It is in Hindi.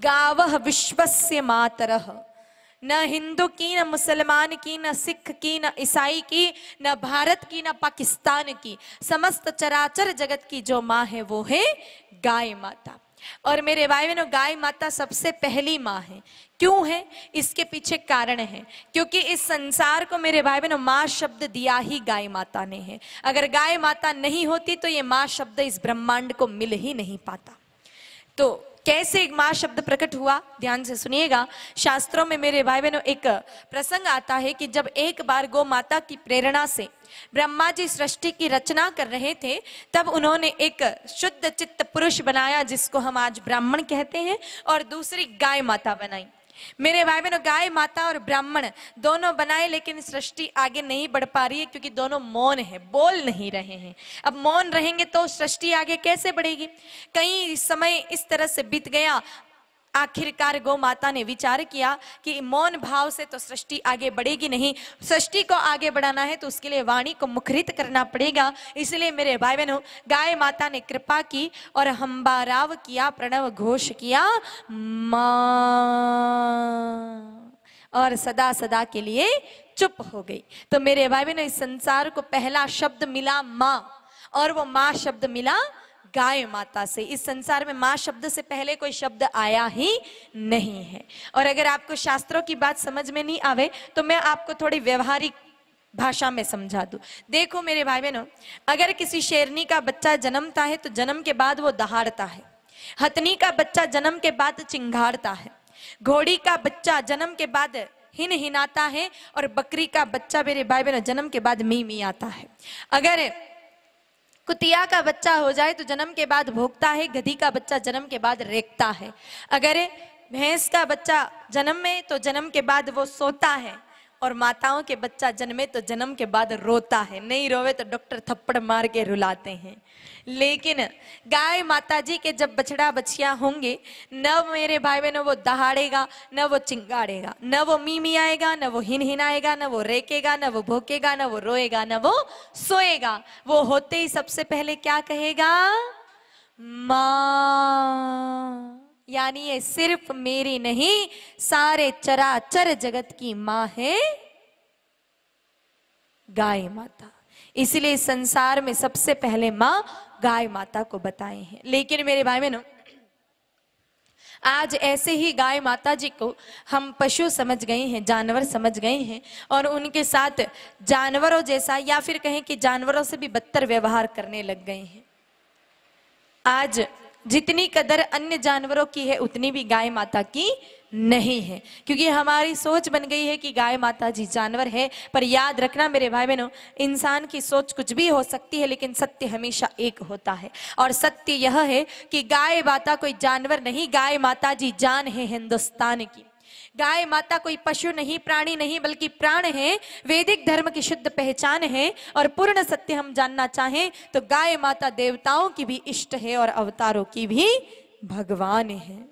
गाव से मातरह न हिंदू की न मुसलमान की न सिख की न ईसाई की न भारत की न पाकिस्तान की समस्त चराचर जगत की जो माँ है वो है गाय माता और मेरे भाई बहनों गाय माता सबसे पहली माँ है क्यों है इसके पीछे कारण है क्योंकि इस संसार को मेरे भाई बहनों माँ शब्द दिया ही गाय माता ने है अगर गाय माता नहीं होती तो ये माँ शब्द इस ब्रह्मांड को मिल ही नहीं पाता तो कैसे एक माँ शब्द प्रकट हुआ ध्यान से सुनिएगा शास्त्रों में मेरे भाई बहनों एक प्रसंग आता है कि जब एक बार गो माता की प्रेरणा से ब्रह्मा जी सृष्टि की रचना कर रहे थे तब उन्होंने एक शुद्ध चित्त पुरुष बनाया जिसको हम आज ब्राह्मण कहते हैं और दूसरी गाय माता बनाई मेरे भाई बहनों गाय माता और ब्राह्मण दोनों बनाए लेकिन सृष्टि आगे नहीं बढ़ पा रही है क्योंकि दोनों मौन है बोल नहीं रहे हैं अब मौन रहेंगे तो सृष्टि आगे कैसे बढ़ेगी कई समय इस तरह से बीत गया आखिरकार गौ माता ने विचार किया कि मौन भाव से तो सृष्टि आगे बढ़ेगी नहीं सृष्टि को आगे बढ़ाना है तो उसके लिए वाणी को मुखरित करना पड़ेगा इसलिए मेरे भाई बहनों गाय माता ने कृपा की और हम्बाराव किया प्रणव घोष किया माँ और सदा सदा के लिए चुप हो गई तो मेरे भाई बहनों इस संसार को पहला शब्द मिला माँ और वो माँ शब्द मिला गाय माता से इस संसार में माँ शब्द से पहले कोई शब्द आया ही नहीं है और अगर आपको शास्त्रों की बात समझ में नहीं आवे तो मैं आपको थोड़ी व्यवहारिक भाषा में समझा दू देखो मेरे भाई बहनों अगर किसी शेरनी का बच्चा जन्मता है तो जन्म के बाद वो दहाड़ता है हथनी का बच्चा जन्म के बाद चिंघाड़ता है घोड़ी का बच्चा जन्म के बाद हिन हिनाता है और बकरी का बच्चा मेरे भाई बहनों जन्म के बाद मी मी आता है अगर कुतिया का बच्चा हो जाए तो जन्म के बाद भोगता है गधी का बच्चा जन्म के बाद रेखता है अगर भैंस का बच्चा जन्म में तो जन्म के बाद वो सोता है और माताओं के बच्चा जन्मे तो जन्म के बाद रोता है नहीं रोवे तो डॉक्टर थप्पड़ मार के रुलाते हैं लेकिन गाय माता जी के जब बछड़ा बछिया होंगे न मेरे भाई बहनों वो दहाड़ेगा न वो चिंगाड़ेगा न वो मीमी आएगा न वो हिन आएगा न वो रेकेगा न वो भोकेगा न वो रोएगा न वो सोएगा वो होते ही सबसे पहले क्या कहेगा माँ यानी ये सिर्फ मेरी नहीं सारे चराचर जगत की मां है गाय माता इसलिए संसार में सबसे पहले मां गाय माता को बताए हैं लेकिन मेरे भाई बहनों आज ऐसे ही गाय माता जी को हम पशु समझ गए हैं जानवर समझ गए हैं और उनके साथ जानवरों जैसा या फिर कहें कि जानवरों से भी बदतर व्यवहार करने लग गए हैं आज जितनी कदर अन्य जानवरों की है उतनी भी गाय माता की नहीं है क्योंकि हमारी सोच बन गई है कि गाय माता जी जानवर है पर याद रखना मेरे भाई बहनों इंसान की सोच कुछ भी हो सकती है लेकिन सत्य हमेशा एक होता है और सत्य यह है कि गाय माता कोई जानवर नहीं गाय माता जी जान है हिंदुस्तान की गाय माता कोई पशु नहीं प्राणी नहीं बल्कि प्राण है वैदिक धर्म की शुद्ध पहचान है और पूर्ण सत्य हम जानना चाहें तो गाय माता देवताओं की भी इष्ट है और अवतारों की भी भगवान है